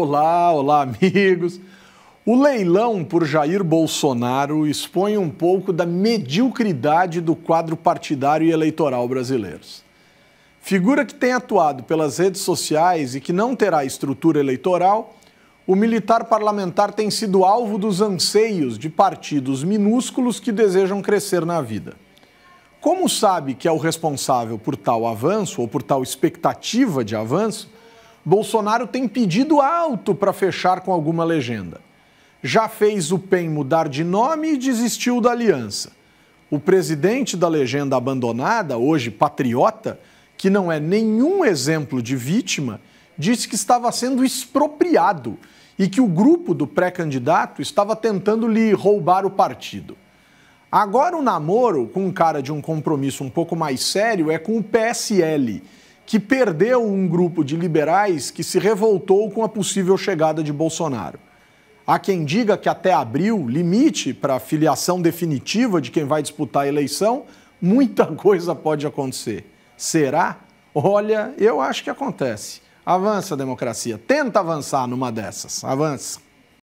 Olá, olá, amigos. O leilão por Jair Bolsonaro expõe um pouco da mediocridade do quadro partidário e eleitoral brasileiros. Figura que tem atuado pelas redes sociais e que não terá estrutura eleitoral, o militar parlamentar tem sido alvo dos anseios de partidos minúsculos que desejam crescer na vida. Como sabe que é o responsável por tal avanço ou por tal expectativa de avanço, Bolsonaro tem pedido alto para fechar com alguma legenda. Já fez o PEN mudar de nome e desistiu da aliança. O presidente da legenda abandonada, hoje patriota, que não é nenhum exemplo de vítima, disse que estava sendo expropriado e que o grupo do pré-candidato estava tentando lhe roubar o partido. Agora o namoro, com cara de um compromisso um pouco mais sério, é com o PSL que perdeu um grupo de liberais que se revoltou com a possível chegada de Bolsonaro. Há quem diga que até abril, limite para a filiação definitiva de quem vai disputar a eleição, muita coisa pode acontecer. Será? Olha, eu acho que acontece. Avança a democracia. Tenta avançar numa dessas. Avança.